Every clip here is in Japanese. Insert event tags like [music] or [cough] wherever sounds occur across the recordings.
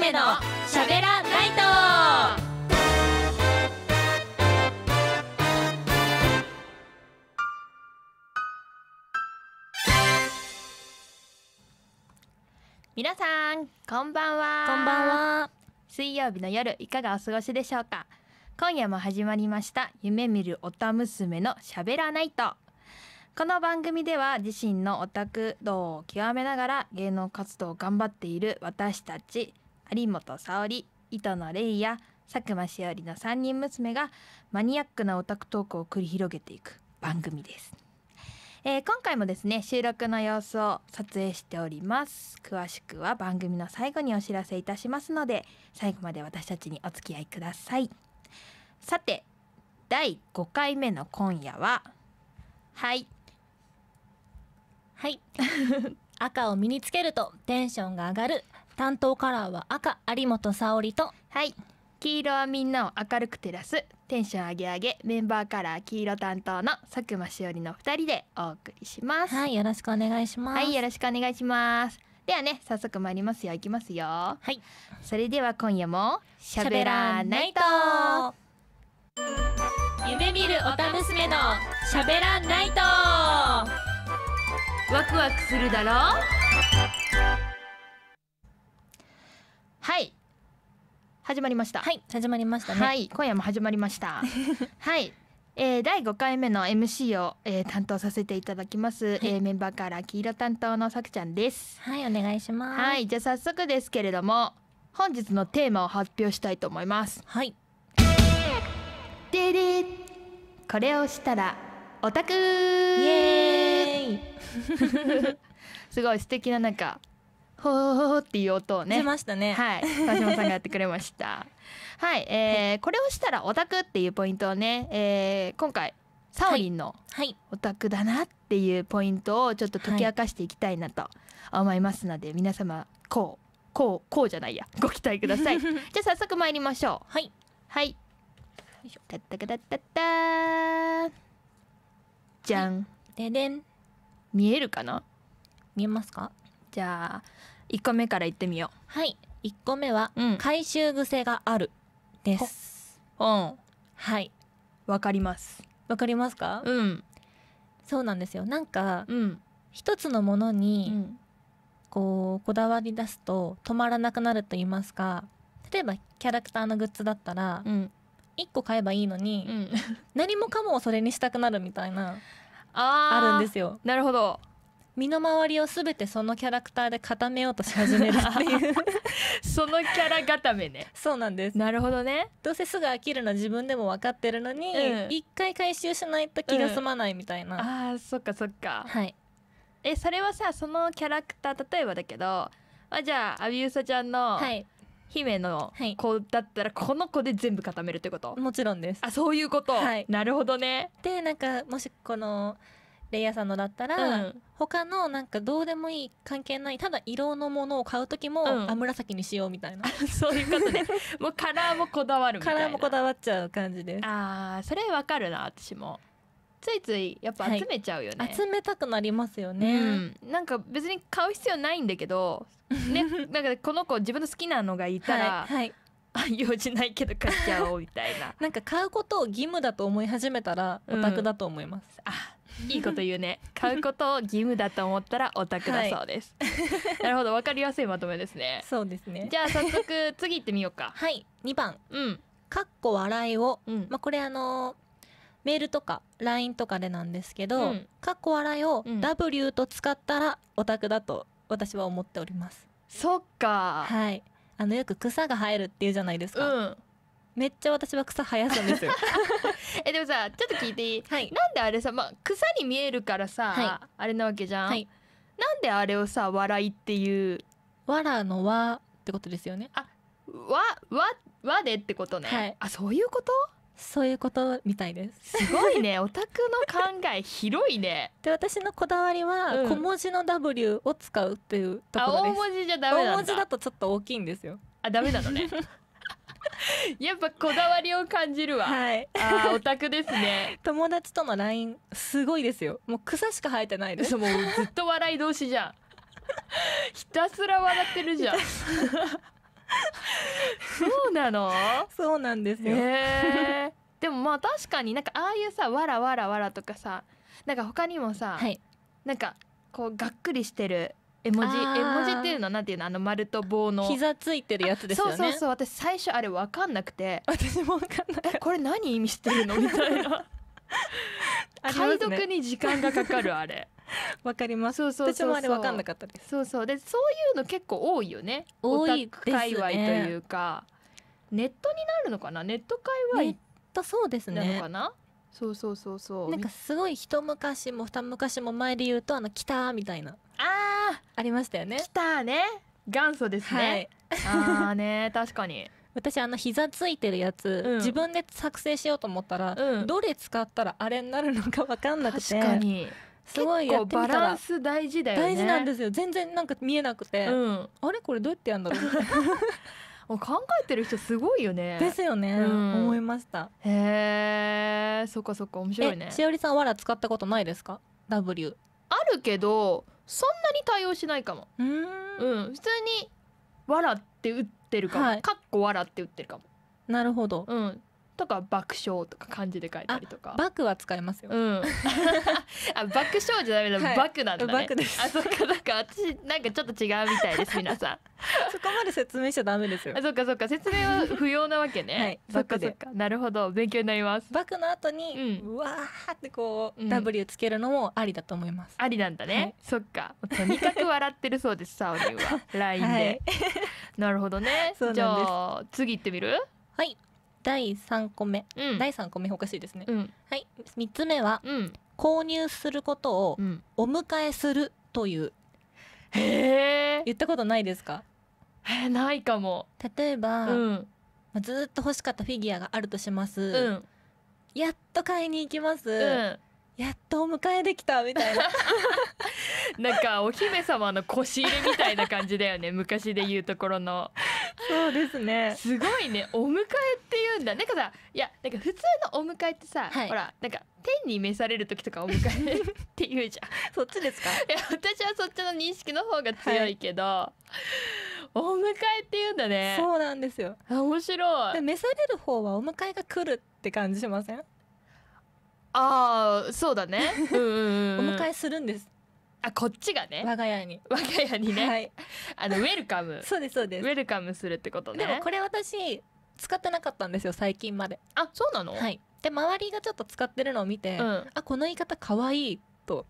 娘のしゃべらナイトなさんこんばんはこんばんは水曜日の夜いかがお過ごしでしょうか今夜も始まりました夢見るおた娘のしゃべらないとこの番組では自身のオタク度を極めながら芸能活動を頑張っている私たち有本沙織糸野玲や佐久間しおりの3人娘がマニアックなオタクトークを繰り広げていく番組です、えー、今回もですね収録の様子を撮影しております詳しくは番組の最後にお知らせいたしますので最後まで私たちにお付き合いくださいさて第5回目の今夜ははいはい [laughs] 赤を身につけるとテンションが上がる担当カラーは赤有本沙織とはい黄色はみんなを明るく照らすテンション上げ上げメンバーカラー黄色担当の佐久間しおりの2人でお送りしますはいよろしくお願いしますはいよろしくお願いしますではね早速参りますよ行きますよはいそれでは今夜もしゃべらないと夢見るおた娘のしゃべらないとワクワクするだろうはい始まりましたはい始まりましたねはい今夜も始まりました [laughs] はいえー、第5回目の MC を、えー、担当させていただきます、はい、えー、メンバーから黄色担当のさくちゃんですはいお願いしますはいじゃあ早速ですけれども本日のテーマを発表したいと思いますはいででこれをしたらオタクイエーイ [laughs] すごい素敵ななんかほほほっていう音をね。しましたね。はい。川島さんがやってくれました。[laughs] はい、えー、これをしたらオタクっていうポイントをね、えー、今回サオリンのオタクだなっていうポイントをちょっと解き明かしていきたいなと思いますので、皆様こうこうこうじゃないや [laughs] ご期待ください。じゃあ早速参りましょう。はい。はい。たったかたったったじゃん。ででん。見えるかな？見えますか？じゃあ1個目からいってみようはい1個目は、うん回収癖があるですうんはいわかりますわかりますか、うんそうなんですよなんかうん一つのものうにんこうこだわり出すと止まらなくなると言いますか例えばキャラクターのグッズだったらうん1個買えばいいのに、[laughs] 何もかもそれにしたくなるみたいなああるんですよなるほど身の回りを全てそのキャラクターで固めようとし始めるっていう [laughs] そのキャラ固めねそうなんですなるほどねどうせすぐ飽きるの自分でも分かってるのに、うん、一回回収しないと気が済まないみたいな、うん、あそっかそっかはいえそれはさそのキャラクター例えばだけどあじゃあアビウサちゃんの、はい、姫の子だったらこの子で全部固めるってこと、はい、もちろんですあそういうこと、はい、なるほどねでなんかもしこのレイヤーさんのだったら、うん、他のなんかどうでもいい関係ないただ色のものを買う時も、うん、あ紫にしようみたいなそういうことで、[laughs] もうカラーもこだわるみたいなカラーもこだわっちゃう感じですああそれわかるな私もついついやっぱ集めちゃうよね、はい、集めたくなりますよね、うん、なんか別に買う必要ないんだけどね [laughs] なんかこの子自分の好きなのがいたら、はいはい用事ないけど買っちゃおうみたいな [laughs] なんか買うことを義務だと思い始めたらオタクだと思います、うん、あ [laughs] いいこと言うね買うことを義務だと思ったらオタクだそうです、はい、なるほどわかりやすいまとめですねそうですねじゃあ早速次行ってみようか [laughs] はい2番うんかっこ笑いを、うん、まあこれあのメールとか LINE とかでなんですけど、うん、かっこ笑いを W と使ったらオタクだと私は思っております、そっかはいあのよく草が生えるっていうじゃないですか、うんめっちゃ私は草生やすんですよ [laughs] えでもさちょっと聞いていい、はい、なんであれさ、まあ、草に見えるからさ、はい、あれなわけじゃん、はい、なんであれをさ笑いっていうわらのわってことですよねあわわわでってことね、はい、あそういうことそういうことみたいです。すごいね、[laughs] オタクの考え広いね。で、私のこだわりは、小文字の W を使うっていうところです。あ、大文字じゃダメ大文字だとちょっと大きいんですよ。あ、ダメなのね。[laughs] [laughs] やっぱこだわりを感じるわ。はい。ああ、[laughs] オタクですね。友達とのラインすごいですよ。もう草しか生えてないです。もうずっと笑い同士じゃん。[laughs] ひたすら笑ってるじゃん。そうなの？そうなんですよ。でもまあ確かになんかああいうさわらわらわらとかさ、なんか他にもさ、はい、なんかこうがっくりしてる絵文字絵文字っていうのはなんていうのあの丸と棒の膝ついてるやつですよねそうそうそう私最初あれ分かんなくて私も分かんないこれ何意味してるのみたいな [laughs] ね、解読に時間がかかるあれ [laughs] わかりますそうそうそう私もあれ分かんなかったですそうそうでそういうの結構多いよね多い、ね、界隈というかネットになるのかなネット界隈とそうですねなのかなそうそうそうそうなんかすごい一昔も二昔も前で言うとあの「来た」みたいなありましたよね来たね元祖ですね、はい、ああね [laughs] 確かに私あの膝ついてるやつ、うん、自分で作成しようと思ったら、うん、どれ使ったらあれになるのか分かんなくて確かにすごいやってみたらバランス大事だよね大事なんですよ全然なんか見えなくて、うん、あれこれどうやってやるんだろうもう [laughs] 考えてる人すごいよねですよね、思いましたへえそっかそっか面白いねしおりさんわら使ったことないですか W あるけどそんなに対応しないかもうんうん普通に「笑って打ってるかも、はいかっこ笑って打ってるかもなるほどうんとか爆笑とか漢字で書いたりとか爆は使えますよ、うん、[laughs] あ爆笑じゃダメだ、はい、爆なんだね爆ですあそっかなんか私なんかちょっと違うみたいです [laughs] 皆さんそこまで説明しちゃダメですよあそっかそっか説明は不要なわけね、はい、そっなるほど勉強になります爆の後に、うん、わーってこう、うん、W つけるのもありだと思いますありなんだね、はい、そっかとにかく笑ってるそうですサオリンは [laughs] ラインで、はい、なるほどねじゃあ次行ってみるはい第3個目、うん、第3個目おかしいですね、うん、はい3つ目は、うん、購入することをお迎えするという、へえ言ったことないですかえないかも例えば、まずっと欲しかったフィギュアがあるとします、やっと買いに行きます、やっとお迎えできたみたいな [laughs] なんかお姫様の腰入れみたいな感じだよね昔で言うところのそうですねすごいねお迎えって言うんだなんかさいやなんか普通のお迎えってさ、はい、ほらなんか天に召される時とかお迎えって言うじゃんそっちですかいや私はそっちの認識の方が強いけど、はい、お迎えって言うんだねそうなんですよ面白いで召される方はお迎えが来るって感じしませんああそうだね、うんうんうん、[laughs] お迎えするんですあこっちがね我が家に我が家にね、はい、あのウェルカムそうですそうですウェルカムするってことねでもこれ私使ってなかったんですよ最近まであそうなのはいで周りがちょっと使ってるのを見て、うん、あこの言い方かわいいと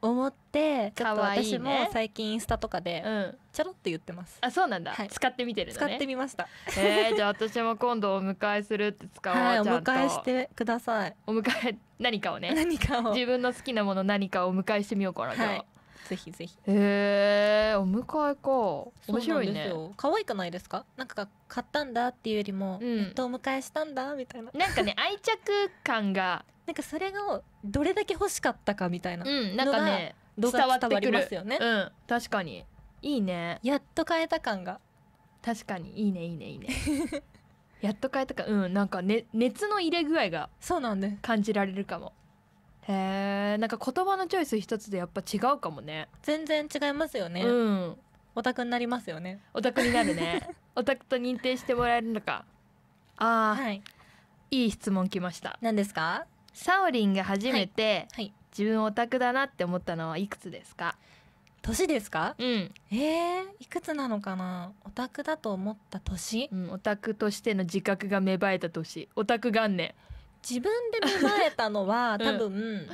思ってちょっと私も最近インスタとかでちょろっと言ってます、あそうなんだ、はい、使ってみてる、ね、使ってみましたえー、じゃあ私も今度お迎えするって使おう、はい、お迎えしてくださいお迎え [laughs] 何かをね何かを自分の好きなもの何かをお迎えしてみようかなじゃあ、はいぜひぜひ。へえー、お迎えか。面白いね。可愛くないですか？なんか買ったんだっていうよりも、うん、えっとお迎えしたんだみたいな。なんかね愛着感がなんかそれをどれだけ欲しかったかみたいなうんなんかね伝わってくりますよね、うん、確かにいいねやっと変えた感が確かにいいねいいねいいね [laughs] やっと変えたかうんなんか、ね、熱の入れ具合がそうなんで感じられるかもへえんか言葉のチョイス一つでやっぱ違うかもね全然違いますよねうんオタクになりますよねオタクになるね [laughs] オタクと認定してもらえるのかああ、はい、いい質問きました何ですかサオリンが初めて、自分オタクだなって思ったのはいくつですか年ですか、うん、えー、いくつなのかなオタクだと思った年、うん、オタクとしての自覚が芽生えた年オタク元年自分で芽生えたのは [laughs] うん、多分、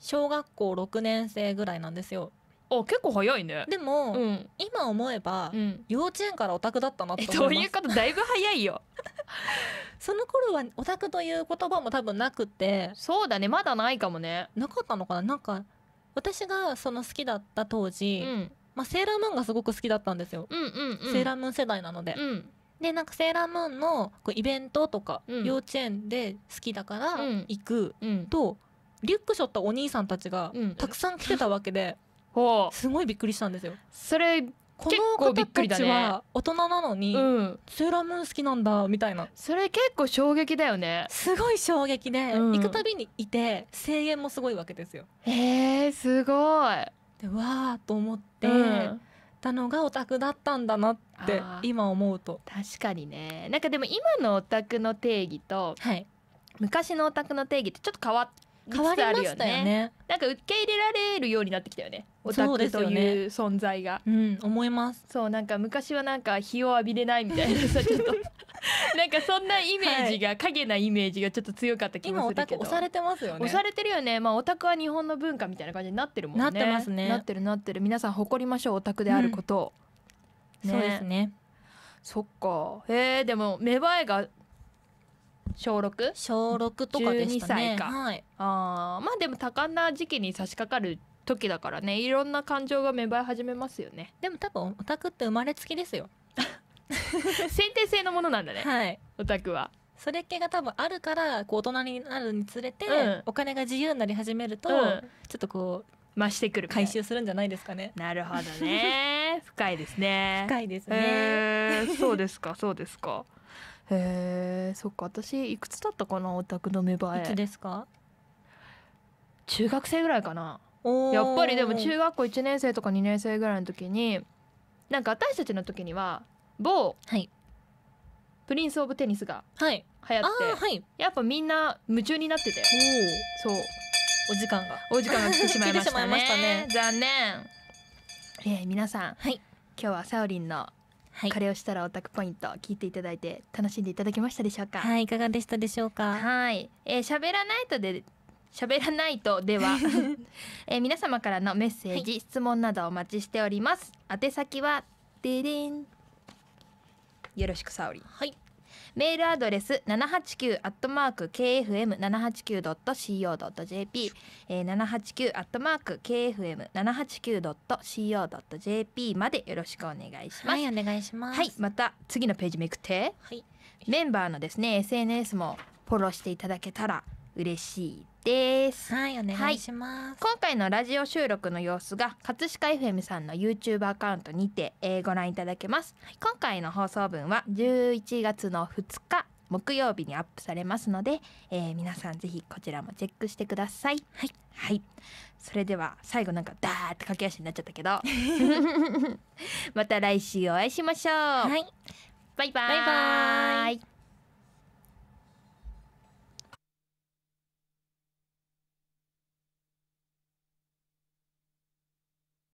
小学校6年生ぐらいなんですよあ結構早いねでも、うん、今思えば、うん、幼稚園からオタクだったなと思います、いうことだいぶ早いよ [laughs] その頃はオタクという言葉も多分なくてそうだねまだないかもねなかったのかななんか私がその好きだった当時、うん、まあ、セーラームーンがすごく好きだったんですよ、うんうんうん、セーラームーン世代なので、うん、でなんかセーラームーンのこうイベントとか、幼稚園で好きだから行くと、リュック背負ったお兄さんたちがたくさん来てたわけで、[laughs] すごいびっくりしたんですよそれこの子たちは大人なのに、ねうん、セーラームーン好きなんだみたいなそれ結構衝撃だよねすごい衝撃で、うん、行くたびにいて声援もすごいわけですよへえー、すごいでわあと思って、うんたのがオタクだったんだなって今思うと確かにねなんかでも今のオタクの定義と、はい、昔のオタクの定義ってちょっと変わっ変わりましたよねなんか受け入れられるようになってきたよねオタクという存在がう、ね、うん思いますそうなんか昔はなんか日を浴びれないみたいなさ [laughs] ちょっとなんかそんなイメージが、はい、影なイメージがちょっと強かった気もするけど押されてますよね押されてるよねまあオタクは日本の文化みたいな感じになってるもんねなってますねなってるなってる皆さん誇りましょうオタクであることを、うんね、そうですねそっかえー、でも芽生えが小 6? 小六とかでしたね。2歳か、はい、あまあでも多感な時期に差し掛かる時だからねいろんな感情が芽生え始めますよねでも多分オタクって生まれつきですよ [laughs] 先天性のものなんだね、はい、オタクはそれ系が多分あるからこう大人になるにつれて、うん、お金が自由になり始めると、うん、ちょっとこう増してくる回収するんじゃないですかねなるほどね [laughs] 深いですね深いですねそうですかそうですかへえそっか私いくつだったかなオタクの芽生えいつですか中学生ぐらいかなやっぱりでも中学校1年生とか2年生ぐらいの時になんか私たちの時には某、はい、プリンス・オブ・テニスが流行って、はい、やっぱみんな夢中になっててそうお時間がお時間が来てしまいましたね [laughs] ね、残念えー、皆さん、はい、今日はサオリンのはい、これをしたらオタクポイント聞いていただいて楽しんでいただけましたでしょうかはいいかがでしたでしょうかはいえー、喋らないとで喋らないとでは、[laughs] えー、皆様からのメッセージ、はい、質問などお待ちしております宛先はデでンよろしくさおりはいメールアドレス七八九アットマーク k f m 七八九ドット c o ドット j p えトマーク k f m 七八九ドット c o ドット j p までよろしくお願いします。はい、お願いします。はい、また次のページめくって、はい、メンバーのですね SNS もフォローしていただけたら嬉しいですはいお願いします、はい、今回のラジオ収録の様子が葛飾 FM さんの YouTube アカウントにて、えー、ご覧いただけます、今回の放送分は11月の2日木曜日にアップされますので、えー、皆さんぜひこちらもチェックしてください。はい、はい、それでは最後なんかダーって駆け足になっちゃったけど [laughs] [laughs] また来週お会いしましょう。はい、バイバイ。バイバイ